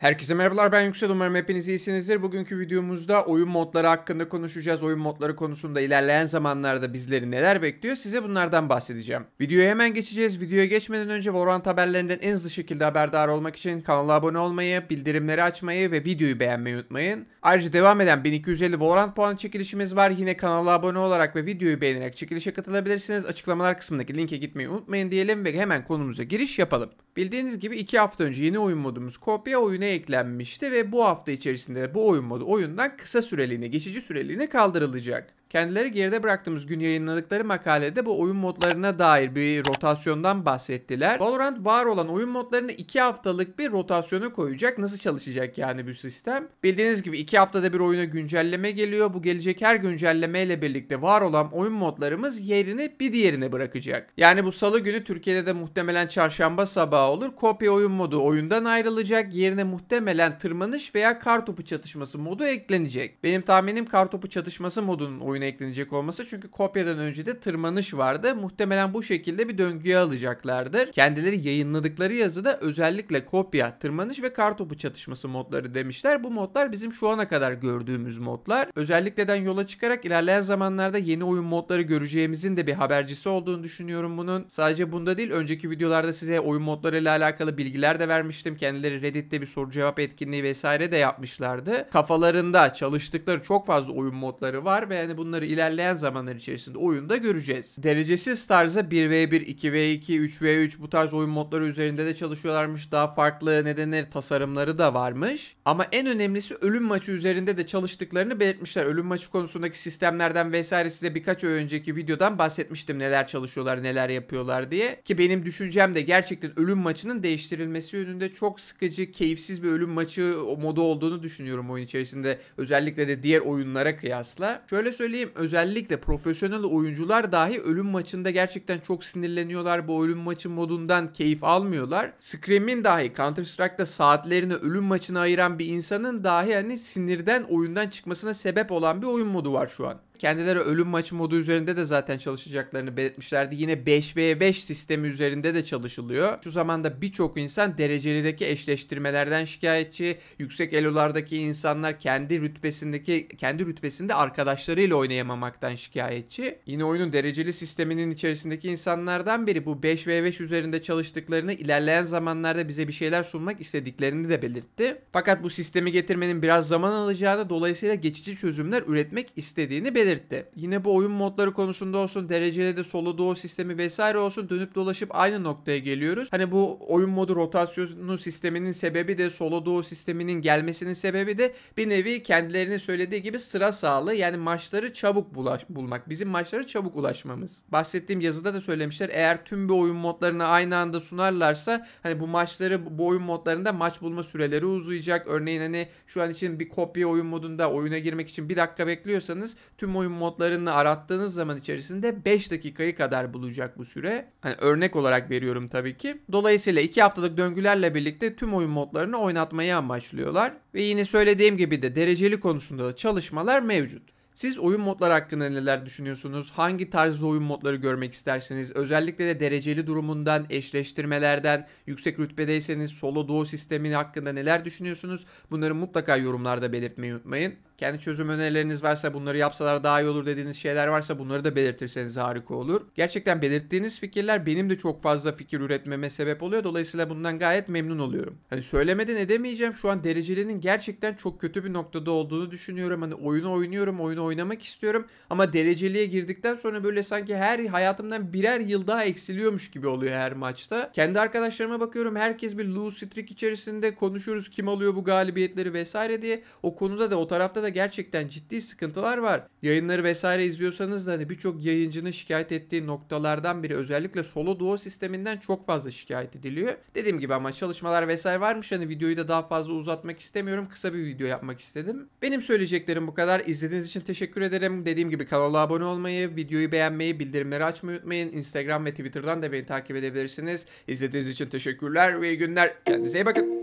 Herkese merhabalar ben Yüksel umarım hepiniz iyisinizdir. Bugünkü videomuzda oyun modları hakkında konuşacağız. Oyun modları konusunda ilerleyen zamanlarda bizleri neler bekliyor size bunlardan bahsedeceğim. Videoya hemen geçeceğiz. Videoya geçmeden önce Valorant haberlerinden en hızlı şekilde haberdar olmak için kanala abone olmayı, bildirimleri açmayı ve videoyu beğenmeyi unutmayın. Ayrıca devam eden 1250 Valorant puan çekilişimiz var. Yine kanala abone olarak ve videoyu beğenerek çekilişe katılabilirsiniz. Açıklamalar kısmındaki linke gitmeyi unutmayın diyelim ve hemen konumuza giriş yapalım. Bildiğiniz gibi 2 hafta önce yeni oyun modumuz Kopya oyunu eklenmişti ve bu hafta içerisinde bu oyun modu oyundan kısa süreliğine, geçici süreliğine kaldırılacak. Kendileri geride bıraktığımız gün yayınladıkları makalede bu oyun modlarına dair bir rotasyondan bahsettiler. Valorant var olan oyun modlarını 2 haftalık bir rotasyona koyacak. Nasıl çalışacak yani bu sistem? Bildiğiniz gibi 2 haftada bir oyuna güncelleme geliyor. Bu gelecek her güncellemeyle birlikte var olan oyun modlarımız yerini bir diğerine bırakacak. Yani bu salı günü Türkiye'de de muhtemelen çarşamba sabahı olur. Kopya oyun modu oyundan ayrılacak. Yerine muhtemelen tırmanış veya kartopu çatışması modu eklenecek. Benim tahminim kartopu çatışması modunun oyun oyuna eklenecek olması çünkü kopyadan önce de tırmanış vardı. Muhtemelen bu şekilde bir döngüye alacaklardır. Kendileri yayınladıkları yazıda özellikle kopya, tırmanış ve kartopu çatışması modları demişler. Bu modlar bizim şu ana kadar gördüğümüz modlar. Özellikleden yola çıkarak ilerleyen zamanlarda yeni oyun modları göreceğimizin de bir habercisi olduğunu düşünüyorum bunun. Sadece bunda değil önceki videolarda size oyun modları ile alakalı bilgiler de vermiştim. Kendileri Reddit'te bir soru cevap etkinliği vesaire de yapmışlardı. Kafalarında çalıştıkları çok fazla oyun modları var ve yani bunu bunları ilerleyen zamanlar içerisinde oyunda göreceğiz. Derecesiz tarzda 1v1, 2v2, 3v3 bu tarz oyun modları üzerinde de çalışıyorlarmış. Daha farklı nedenleri tasarımları da varmış. Ama en önemlisi ölüm maçı üzerinde de çalıştıklarını belirtmişler. Ölüm maçı konusundaki sistemlerden vesaire size birkaç önceki videodan bahsetmiştim neler çalışıyorlar, neler yapıyorlar diye. Ki benim düşüncem de gerçekten ölüm maçının değiştirilmesi yönünde çok sıkıcı, keyifsiz bir ölüm maçı modu olduğunu düşünüyorum oyun içerisinde. Özellikle de diğer oyunlara kıyasla. Şöyle söyleyeyim söyleyeyim özellikle profesyonel oyuncular dahi ölüm maçında gerçekten çok sinirleniyorlar. Bu ölüm maçı modundan keyif almıyorlar. Scrim'in dahi Counter Strike'da saatlerini ölüm maçına ayıran bir insanın dahi hani sinirden oyundan çıkmasına sebep olan bir oyun modu var şu an. Kendileri ölüm maçı modu üzerinde de zaten çalışacaklarını belirtmişlerdi. Yine 5v5 sistemi üzerinde de çalışılıyor. Şu zamanda birçok insan derecelideki eşleştirmelerden şikayetçi. Yüksek elolardaki insanlar kendi rütbesindeki kendi rütbesinde arkadaşlarıyla oynayamamaktan şikayetçi. Yine oyunun dereceli sisteminin içerisindeki insanlardan biri bu 5v5 üzerinde çalıştıklarını ilerleyen zamanlarda bize bir şeyler sunmak istediklerini de belirtti. Fakat bu sistemi getirmenin biraz zaman alacağını dolayısıyla geçici çözümler üretmek istediğini belirtti belirtti. Yine bu oyun modları konusunda olsun, dereceli de solo duo sistemi vesaire olsun dönüp dolaşıp aynı noktaya geliyoruz. Hani bu oyun modu rotasyonu sisteminin sebebi de solo duo sisteminin gelmesinin sebebi de bir nevi kendilerini söylediği gibi sıra sağlığı yani maçları çabuk bulaş, bulmak. Bizim maçlara çabuk ulaşmamız. Bahsettiğim yazıda da söylemişler eğer tüm bir oyun modlarını aynı anda sunarlarsa hani bu maçları bu oyun modlarında maç bulma süreleri uzayacak. Örneğin hani şu an için bir kopya oyun modunda oyuna girmek için bir dakika bekliyorsanız tüm oyun modlarını arattığınız zaman içerisinde 5 dakikayı kadar bulacak bu süre. Hani örnek olarak veriyorum tabii ki. Dolayısıyla 2 haftalık döngülerle birlikte tüm oyun modlarını oynatmayı amaçlıyorlar. Ve yine söylediğim gibi de dereceli konusunda da çalışmalar mevcut. Siz oyun modları hakkında neler düşünüyorsunuz? Hangi tarz oyun modları görmek istersiniz? Özellikle de dereceli durumundan, eşleştirmelerden, yüksek rütbedeyseniz solo duo sistemi hakkında neler düşünüyorsunuz? Bunları mutlaka yorumlarda belirtmeyi unutmayın. Kendi çözüm önerileriniz varsa bunları yapsalar daha iyi olur dediğiniz şeyler varsa bunları da belirtirseniz harika olur. Gerçekten belirttiğiniz fikirler benim de çok fazla fikir üretmeme sebep oluyor. Dolayısıyla bundan gayet memnun oluyorum. Hani söylemeden edemeyeceğim şu an derecelinin gerçekten çok kötü bir noktada olduğunu düşünüyorum. Hani oyunu oynuyorum, oyunu oynamak istiyorum ama dereceliğe girdikten sonra böyle sanki her hayatımdan birer yıl daha eksiliyormuş gibi oluyor her maçta. Kendi arkadaşlarıma bakıyorum herkes bir lose streak içerisinde konuşuyoruz kim alıyor bu galibiyetleri vesaire diye. O konuda da o tarafta da gerçekten ciddi sıkıntılar var. Yayınları vesaire izliyorsanız da hani birçok yayıncının şikayet ettiği noktalardan biri özellikle solo duo sisteminden çok fazla şikayet ediliyor. Dediğim gibi ama çalışmalar vesaire varmış hani videoyu da daha fazla uzatmak istemiyorum. Kısa bir video yapmak istedim. Benim söyleyeceklerim bu kadar. İzlediğiniz için teşekkür ederim. Dediğim gibi kanala abone olmayı, videoyu beğenmeyi, bildirimleri açmayı unutmayın. Instagram ve Twitter'dan da beni takip edebilirsiniz. İzlediğiniz için teşekkürler ve iyi günler. Kendinize iyi bakın.